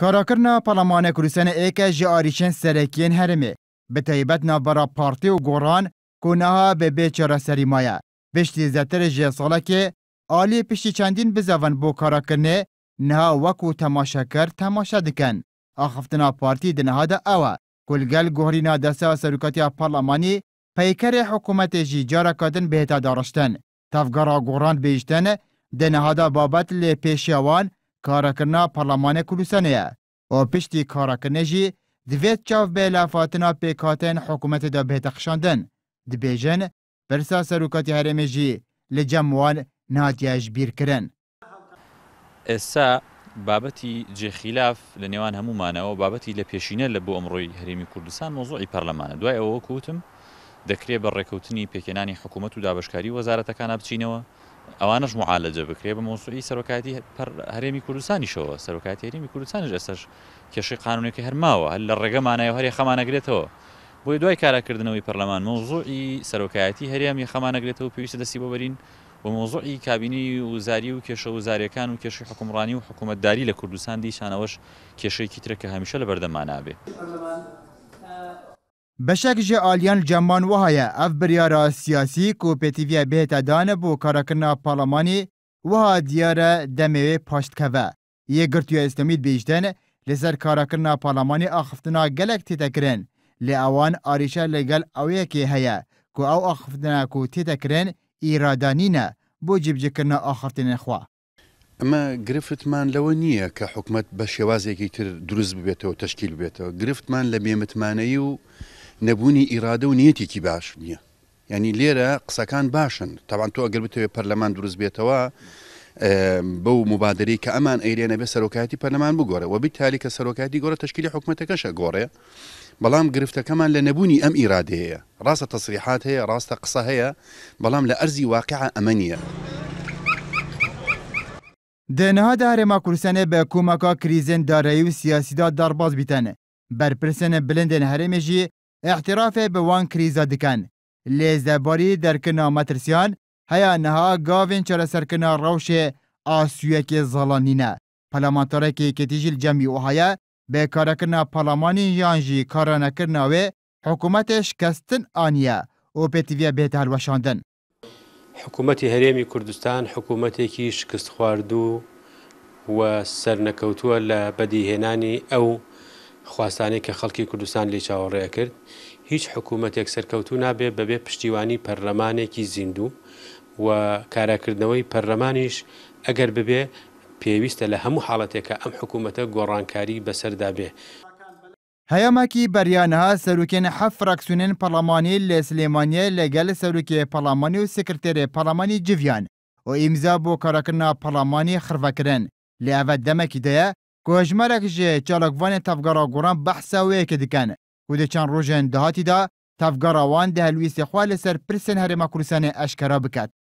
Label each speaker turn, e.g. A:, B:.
A: Karakirna Parlamentoya Kurdistanê êke ji arîşên serekiyên herêmê bi taybet navbera partî û goran ku niha bêbê çareserî maye. Piştî zêtir ji salekê alî piştî çendîn bizevên bo karakirinê niha wekû temaşakir temaşa dikin. Axiftina partî di niha de ew e ku li gel guhrîna desta seroketiya parlamanî peykerê hikûmetê jî careka din bêhta dariştin. Tevgera goran bêjtin di niha de babet lê pêşiya wan کارەکردنا پەرلەمانە کوردستانەیە ئەو پشتی کارەکردنێژی دەوێت چاو بێ لافاتنا پێکاتێن حکوومەتدا بێتە خشاندن دبێژن پرسا سەرروکەتی هەرێمێژی لە جەموان ناتیاش بیرکردن
B: ئێستا بابەتی جێخیلاف لە نێوان هەمومانەوە بابەتی لە پێشینە لە بۆ ئەمڕۆی هەرێمی کوردستان مۆزۆی پەرلەمانە دوای ئەوە کوتم دەکرێت بە ڕێکەوتنی پێکێنانی حکوومەت و دابشکاری وەزارەتەکانە بچینەوە ئەوانش معالەجە بکرێ بە مۆسوعی سەرۆکاتی هەرێمی کوردستانیشەوە سەرۆکاتی هەرێمی کوردستانش ئەسەش کێشەی قانونێکی هەرماوە هەل لە ڕێگەمانایە هەرێ خەمانەگرێتەوە بۆی دوای کاراکردنەوەی پەرلەمان مۆزوعی سەرۆکایەتی هەرێمی خەمانەگرێتەوە پێویستە دەستی بەبەرین بۆ مۆزوعی کابینی وزاری و کێشە وزاریەکان و کێشەی حکومڕانی و حکوومەتداری لە کوردستان دیشانەوەش کێشەیەکی ترە کە هەمیشە لە بەردەمانابێ.
A: بەشێک ژێ ئالیان جەمان وهەیە ئەف بریارە سیاسی کۆپێتیڤە بێتە دانە بۆ کارەکردنا پەڵەمانی وها دیارە دەمەوێ پاشتکەvە یەگرتوە ئستەمید بێژدەن لەسەر کارەکردنا پەڵەمانی ئاخفتنا گەلک تێتەکرێن لێ ئەوان ئاریشە لەگەل ئەوەیەکێ هەیە کو ئەو ئاخفتنا و تێتەکرێن ئیرادانینە بۆ جیبجکردنا ئاخفتنێخوا
C: ئەمە گرفتمان لەوە نییە کە حکومت بە شێوازێکی تر دروست ببێتەوە تشکیل بێتەوە گرفتمان لە بێمتمانەی و نەبوونی ئیرادە و نیەتێکی باش نییە ینی لێرە قسەکان باشن تاوان تۆ ئەگەر بتەوێت پەرلەمان دروست بێتەوە بەو مبادری کە ئەمان ئەیرێنە بێ سەرۆکاتی پەرلەمان بگۆرە و بتالی کە سەرۆکاتی گۆرە تشکیلی حکوومەتەکەشە گۆڕێ بەڵام گرفتەکەمان لە نەبوونی ئەم ئیرادەیە ڕاستە تەسریحات هەیە ڕاستە قسە هەیە بەڵام لە ئەرزی واقع ئەمە
A: نیە. دێنها دارێما کورسانێ بە کومەکە کریزن دارایی و سیاسیدا دەرباز بیتەنە بەرپرسنە بلندێن هەرێمێژی احترافێ بە وان کریزە دکەن لێزدەباری دەرکنا مەترسیان هەیە نەها گاوێن چارەسەرکردنا ڕەوشێ ئاسوویەکی زەڵانینە پەلەمانتۆرەێکی کتیژیل جەمی وهەیە بێکارەکردنا پەلەمانی یانژی کارانەکردناوێ حکوومەتێش کەستن ئانیە ئۆپێتیڤە بێت هەروەشاندن
D: حکوومەتی هەرێمی کوردستان حکوومەتێکی شکست خواردوو و سەرنەکەوتووە لە بەدیهێنانی ئەو خواستانی کە خەڵکی کوردستان لێ چاوەڕێ کرد هیچ حکوومەتێک سەرکەوتو نابێ بەبێ پشتیوانی پەرلەمانێکی زیندوو و کاراکردنەوەی پەرلەمانیش ئەگەر ببێ پێویستە لە هەموو حاڵەتێکە ئەم حکوومەتە گۆڕانکاری بەسەردابێ.
A: هەیەمەکی بەریانها سەرکێن حە فراکسیونێن پەڵامانی لە سلێمانە لەگەل سەرکێ پەڵامانی و سکرتێرێ پەڵامانی جیان و ئیمزا بۆ کارەکردنا پەڵامانی خڕڤەکردن لە ئەڤەت دەمەکی دەیە کو هجمرک جه چالکوان تفگارا گوران بحثا وی که دکن کو ده چان روژن دهاتی دا تفگارا وان ده هلویس خوال سر پرسن هرما کورسان اشکرا بکد